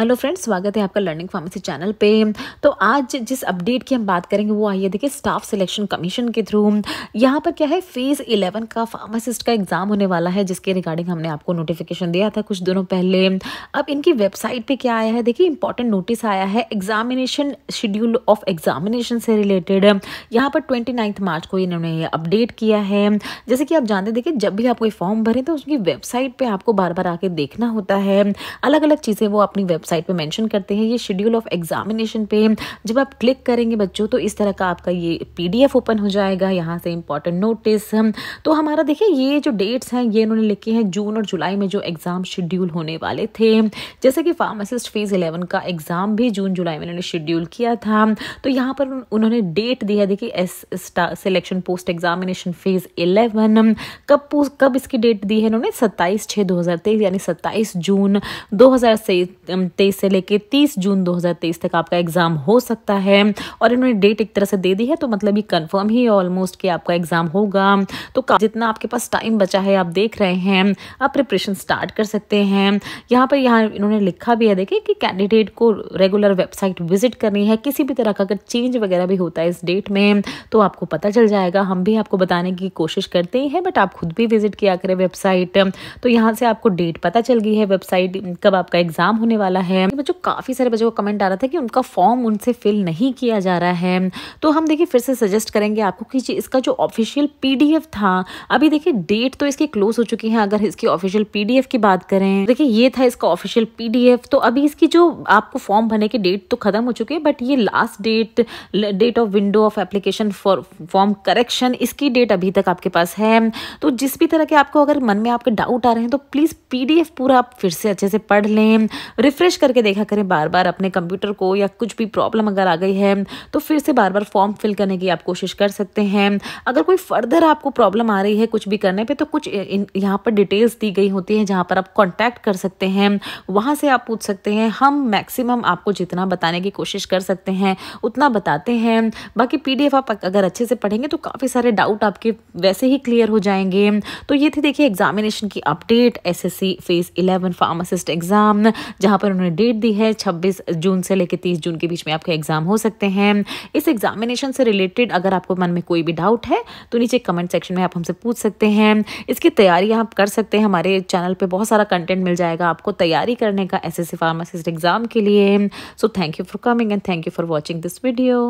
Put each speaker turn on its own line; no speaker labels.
hello friends स्वागत है आपका लर्निंग फार्मेसी चैनल पे तो आज जिस अपडेट की हम बात करेंगे वो आई है देखिए स्टाफ सिलेक्शन कमीशन के थ्रू यहाँ पर क्या है फेज़ इलेवन का फार्मासिस्ट का एग्ज़ाम होने वाला है जिसके रिगार्डिंग हमने आपको नोटिफिकेशन दिया था कुछ दिनों पहले अब इनकी वेबसाइट पर क्या आया है देखिए इंपॉर्टेंट नोटिस आया है एग्जामिनेशन शेड्यूल ऑफ एग्जामिनेशन से रिलेटेड यहाँ पर ट्वेंटी मार्च को इन्होंने अपडेट किया है जैसे कि आप जानते देखिए जब भी आप कोई फॉर्म भरें तो उसकी वेबसाइट पर आपको बार बार आके देखना होता है अलग अलग चीज़ें वो अपनी वेबसाइट पे मेंशन करते हैं ये शेड्यूल ऑफ एग्जामिनेशन पे जब आप क्लिक करेंगे बच्चों तो इस तरह का आपका ये पीडीएफ ओपन हो जाएगा यहाँ से इंपॉर्टेंट नोटिस तो हमारा देखिए ये जो डेट्स हैं ये इन्होंने लिखे हैं जून और जुलाई में जो एग्ज़ाम शेड्यूल होने वाले थे जैसे कि फार्मासिस्ट फेज़ इलेवन का एग्ज़ाम भी जून जुलाई में इन्होंने शेड्यूल किया था तो यहाँ पर उन्होंने डेट दिया देखिए S selection post examination phase eleven कब कब इसकी डेट दी है इन्होंने सत्ताईस छः दो यानी सत्ताईस जून दो तेईस से लेकर तीस जून 2023 तक आपका एग्जाम हो सकता है और इन्होंने डेट एक तरह से दे दी है तो मतलब ये कन्फर्म ही ऑलमोस्ट कि आपका एग्जाम होगा तो जितना आपके पास टाइम बचा है आप देख रहे हैं आप प्रिपरेशन स्टार्ट कर सकते हैं यहाँ पर यहाँ इन्होंने लिखा भी है देखिए कि कैंडिडेट को रेगुलर वेबसाइट विजिट करनी है किसी भी तरह का अगर चेंज वगैरह भी होता है इस डेट में तो आपको पता चल जाएगा हम भी आपको बताने की कोशिश करते ही हैं बट आप खुद भी विजिट किया करें वेबसाइट तो यहाँ से आपको डेट पता चल गई है वेबसाइट कब आपका एग्ज़ाम होने वाला वाला है बच्चों काफ़ी सारे बच्चों का कमेंट आ रहा था कि उनका फॉर्म उनसे फिल नहीं किया जा रहा है तो हम देखिए फिर से सजेस्ट करेंगे आपको कि इसका जो ऑफिशियल पी था अभी देखिए डेट तो इसकी क्लोज हो चुकी है अगर इसकी ऑफिशियल पी की बात करें देखिए ये था इसका ऑफिशियल पी तो अभी इसकी जो आपको फॉर्म भरने की डेट तो खत्म हो चुकी है बट ये last date date of window of application for form correction इसकी डेट अभी तक आपके पास है तो जिस भी तरह के आपको अगर मन में आपके डाउट आ रहे हैं तो प्लीज़ पीडीएफ पूरा आप फिर से अच्छे से पढ़ लें रिफ्रेश रिफ्रेश करके देखा करें बार बार अपने कंप्यूटर को या कुछ भी प्रॉब्लम अगर आ गई है तो फिर से बार बार फॉर्म फिल करने की आप कोशिश कर सकते हैं अगर कोई फर्दर आपको प्रॉब्लम आ रही है कुछ भी करने पर तो कुछ यहाँ पर डिटेल्स दी गई होती हैं जहाँ पर आप कॉन्टैक्ट कर सकते हैं वहाँ से आप पूछ सकते हैं हम मैक्सिमम आपको जितना बताने की कोशिश कर सकते हैं उतना बताते हैं बाकी पी आप अगर अच्छे से पढ़ेंगे तो काफ़ी सारे डाउट आपके वैसे ही क्लियर हो जाएंगे तो ये थी देखिए एग्जामिनेशन की update SSC phase eleven pharmacist exam जहां पर उन्होंने डेट दी है छब्बीस जून से लेकर तीस जून के बीच में आपके एग्जाम हो सकते हैं इस एग्जामिनेशन से रिलेटेड अगर आपको मन में कोई भी डाउट है तो नीचे कमेंट सेक्शन में आप हमसे पूछ सकते हैं इसकी तैयारी आप कर सकते हैं हमारे चैनल पर बहुत सारा कंटेंट मिल जाएगा आपको तैयारी करने का एस एस फार्मासिस्ट एग्जाम के लिए so thank you for coming and thank you for watching this video